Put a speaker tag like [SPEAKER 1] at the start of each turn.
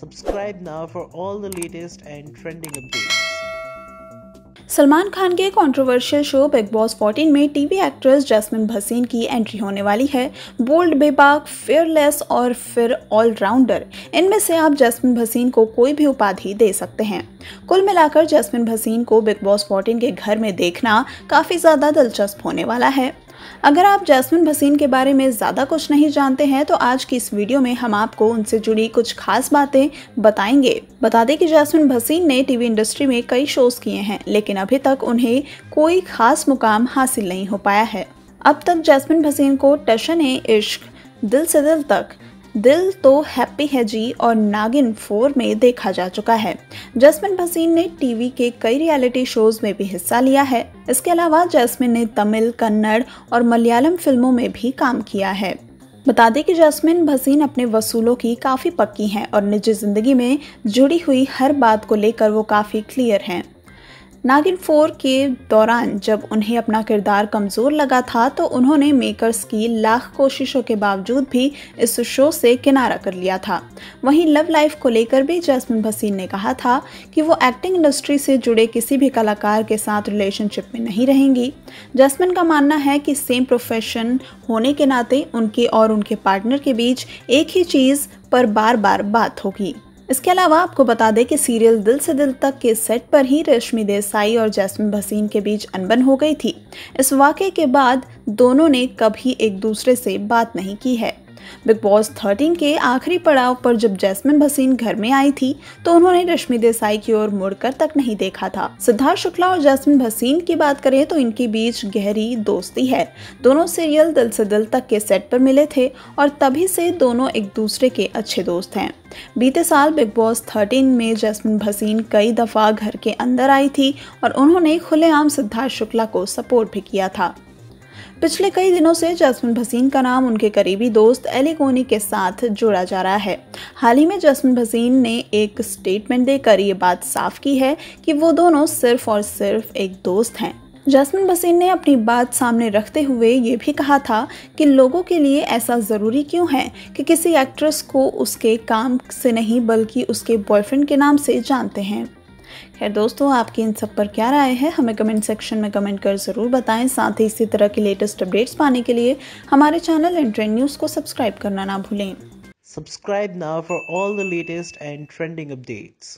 [SPEAKER 1] subscribe now for all the latest and trending updates Salman Khan के controversial show big boss 14 में TV actress jasmine Bhasin की entry होने वाली है बोल्ड बेबाक फेयरलेस और फिर ऑलराउंडर इनमें से आप जैस्मिन भसीन को कोई भी उपाधि दे सकते हैं कुल मिलाकर जैस्मिन भसीन को बिग बॉस 14 के घर में देखना काफ़ी ज़्यादा दिलचस्प होने वाला है अगर आप जैस्मिन भसीन के बारे में ज़्यादा कुछ नहीं जानते हैं तो आज की इस वीडियो में हम आपको उनसे जुड़ी कुछ खास बातें बताएंगे बता दें कि जैस्मिन भसीन ने टीवी इंडस्ट्री में कई शोज़ किए हैं लेकिन अभी तक उन्हें कोई खास मुकाम हासिल नहीं हो पाया है अब तक जैस्मिन भसीन को टशन ए इश्क दिल से दिल तक दिल तो हैप्पी है जी और नागिन फोर में देखा जा चुका है जैसमिन भसीन ने टीवी के कई रियलिटी शोज में भी हिस्सा लिया है इसके अलावा जैसमिन ने तमिल कन्नड़ और मलयालम फिल्मों में भी काम किया है बता दें कि जैसमिन भसीन अपने वसूलों की काफ़ी पक्की हैं और निजी ज़िंदगी में जुड़ी हुई हर बात को लेकर वो काफ़ी क्लियर हैं नागिन फोर के दौरान जब उन्हें अपना किरदार कमज़ोर लगा था तो उन्होंने मेकर्स की लाख कोशिशों के बावजूद भी इस शो से किनारा कर लिया था वहीं लव लाइफ को लेकर भी जैसमिन भसीन ने कहा था कि वो एक्टिंग इंडस्ट्री से जुड़े किसी भी कलाकार के साथ रिलेशनशिप में नहीं रहेंगी जैसमिन का मानना है कि सेम प्रोफेशन होने के नाते उनके और उनके पार्टनर के बीच एक ही चीज़ पर बार बार बात होगी इसके अलावा आपको बता दें कि सीरियल दिल से दिल तक के सेट पर ही रश्मि देसाई और जैस्मिन भसीन के बीच अनबन हो गई थी इस वाक़े के बाद दोनों ने कभी एक दूसरे से बात नहीं की है बिग बॉस 13 के आखिरी पड़ाव पर जब जैस्मिन भसीन घर में आई थी तो उन्होंने रश्मि देसाई की ओर मुड़कर तक नहीं देखा था सिद्धार्थ शुक्ला और जैस्मिन भसीन की बात करें तो इनके बीच गहरी दोस्ती है दोनों सीरियल दिल से दिल तक के सेट पर मिले थे और तभी से दोनों एक दूसरे के अच्छे दोस्त हैं बीते साल बिग बॉस थर्टीन में जैस्मिन भसीन कई दफ़ा घर के अंदर आई थी और उन्होंने खुलेआम सिद्धार्थ शुक्ला को सपोर्ट भी किया था पिछले कई दिनों से जसमिन भसीन का नाम उनके करीबी दोस्त एलिकोनी के साथ जोड़ा जा रहा है हाल ही में जसमिन भसीन ने एक स्टेटमेंट देकर ये बात साफ की है कि वो दोनों सिर्फ और सिर्फ एक दोस्त हैं जसमिन भसीन ने अपनी बात सामने रखते हुए ये भी कहा था कि लोगों के लिए ऐसा ज़रूरी क्यों है कि किसी एक्ट्रेस को उसके काम से नहीं बल्कि उसके बॉयफ्रेंड के नाम से जानते हैं खैर दोस्तों आपकी इन सब पर क्या राय है हमें कमेंट सेक्शन में कमेंट कर ज़रूर बताएं साथ ही इसी तरह की लेटेस्ट अपडेट्स पाने के लिए हमारे चैनल एंड ट्रेंड न्यूज़ को सब्सक्राइब करना ना भूलें subscribe now for all the latest and trending updates